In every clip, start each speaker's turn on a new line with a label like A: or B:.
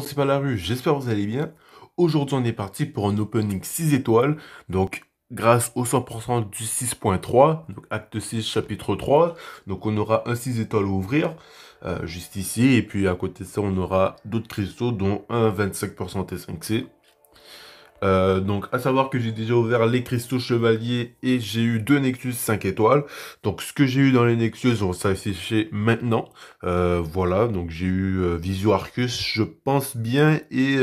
A: c'est pas la rue, j'espère que vous allez bien. Aujourd'hui on est parti pour un opening 6 étoiles, donc grâce au 100% du 6.3, donc acte 6 chapitre 3, donc on aura un 6 étoiles à ouvrir, euh, juste ici, et puis à côté de ça on aura d'autres cristaux dont un 25% T5C. Euh, donc, à savoir que j'ai déjà ouvert les cristaux chevaliers et j'ai eu deux Nexus 5 étoiles. Donc, ce que j'ai eu dans les Nexus, on séché maintenant. Euh, voilà, donc j'ai eu euh, Visio Arcus, je pense bien, et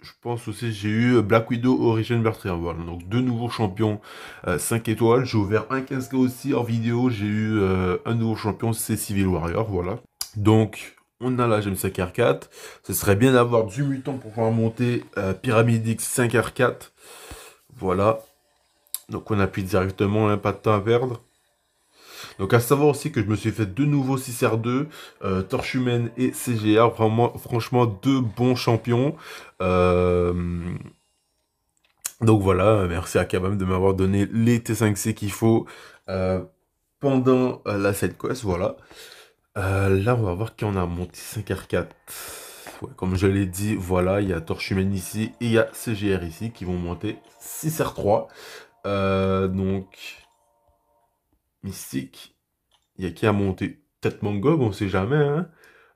A: je pense aussi j'ai eu Black Widow Origin Bertrand. Voilà, donc deux nouveaux champions 5 étoiles. J'ai ouvert un 15 aussi en vidéo. J'ai eu un nouveau champion, c'est Civil Warrior. Voilà. Donc, on a la gm 5R4. Ce serait bien d'avoir du mutant pour pouvoir monter euh, Pyramid X 5R4. Voilà. Donc on appuie directement, hein, pas de temps à perdre. Donc à savoir aussi que je me suis fait de nouveau 6R2, Torch euh, Torche Humaine et CGR, Vraiment, franchement, deux bons champions. Euh, donc voilà, merci à Kabam de m'avoir donné les T5C qu'il faut pendant la sidequest quest. Voilà. Euh, là, on va voir qui a monté 5 R4. comme je l'ai dit, voilà, il y a humaine ici et il y a CGR ici qui vont monter 6 R3. Euh, donc, Mystique. Il y a qui a monté Peut-être Mangog, on sait jamais. Hein.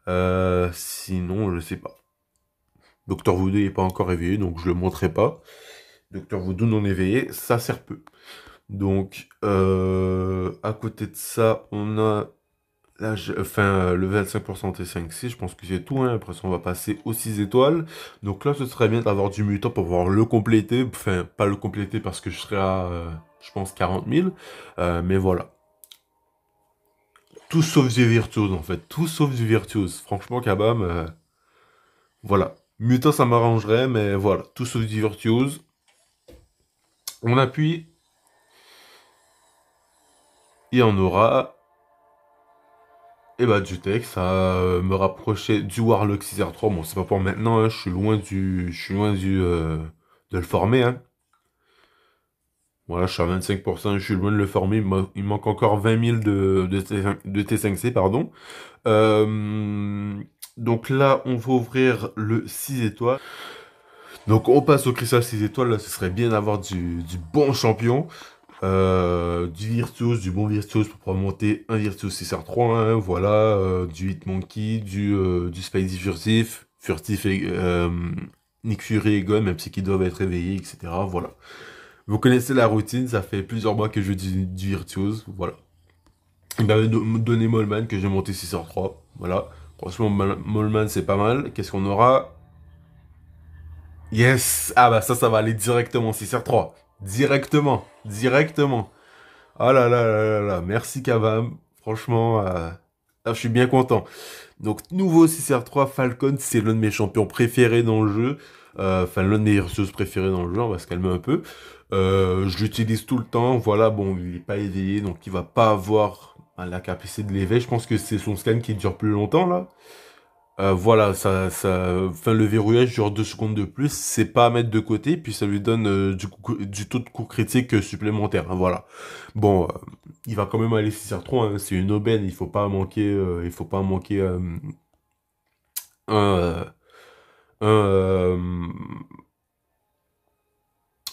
A: Euh, sinon, je sais pas. Docteur Voodoo n'est pas encore éveillé, donc je le montrerai pas. Docteur Voodoo non éveillé, ça sert peu. Donc, à côté de ça, on a Là, enfin, euh, le 25% T5C, je pense que c'est tout. Hein. Après on va passer aux 6 étoiles. Donc là, ce serait bien d'avoir du mutant pour pouvoir le compléter. Enfin, pas le compléter parce que je serai à, euh, je pense, 40 000. Euh, mais voilà. Tout sauf du virtuose, en fait. Tout sauf du virtuose. Franchement, Kabam, voilà. Mutant, ça m'arrangerait, mais voilà. Tout sauf du virtuose. On appuie. Et on aura et eh bah ben, du texte ça euh, me rapprochait du Warlock 6R3. Bon, c'est pas pour maintenant, hein, je suis loin du. suis loin du. Euh, de le former. Hein. Voilà, je suis à 25%, je suis loin de le former. Il manque encore 20 000 de, T5, c pardon. Euh, donc là, on va ouvrir le 6 étoiles. Donc on passe au cristal 6 étoiles, là ce serait bien d'avoir du, du, bon champion. Euh, du Virtuose, du bon Virtuose pour pouvoir monter un Virtuose 6R3, voilà, euh, du Hitmonkey, du, euh, du Spidey Furtif, Furtif et Nick Fury et Gun, même si qu'ils doivent être réveillés, etc. Voilà. Vous connaissez la routine, ça fait plusieurs mois que je dis du Virtuose voilà. Il me donner Molman que j'ai monté 6h3, voilà. Franchement, Molman c'est pas mal. Qu'est-ce qu'on aura Yes Ah bah ça, ça va aller directement 6h3. Directement. Directement. Ah là là là là là. Merci Kavam. Franchement, euh, ah, je suis bien content. Donc, nouveau 6R3 Falcon, c'est l'un de mes champions préférés dans le jeu. Euh, enfin, l'un des mes préférées dans le jeu, on va se calmer un peu. Euh, je l'utilise tout le temps. Voilà, bon, il n'est pas éveillé, donc il va pas avoir la capacité de l'éveil. Je pense que c'est son scan qui dure plus longtemps, là. Euh, voilà, ça, ça, enfin, le verrouillage dure deux secondes de plus, c'est pas à mettre de côté, puis ça lui donne euh, du, coup, du taux de coup critique supplémentaire. Hein, voilà. Bon, euh, il va quand même aller 6 3, hein, c'est une aubaine, il faut pas manquer, il faut pas manquer un, un,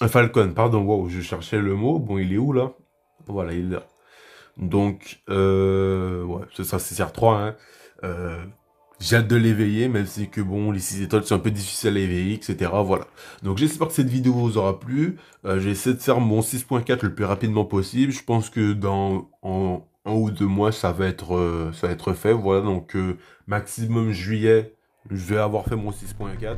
A: un, Falcon. Pardon, wow, je cherchais le mot. Bon, il est où là Voilà, il est là. Donc, ouais, c'est ça, c'est r 3. Hein. J'ai hâte de l'éveiller, même si que bon, les 6 étoiles sont un peu difficiles à éveiller, etc. Voilà. Donc j'espère que cette vidéo vous aura plu. Euh, j'essaie de faire mon 6.4 le plus rapidement possible. Je pense que dans un ou deux mois, ça va être, euh, ça va être fait. Voilà, donc euh, maximum juillet, je vais avoir fait mon 6.4.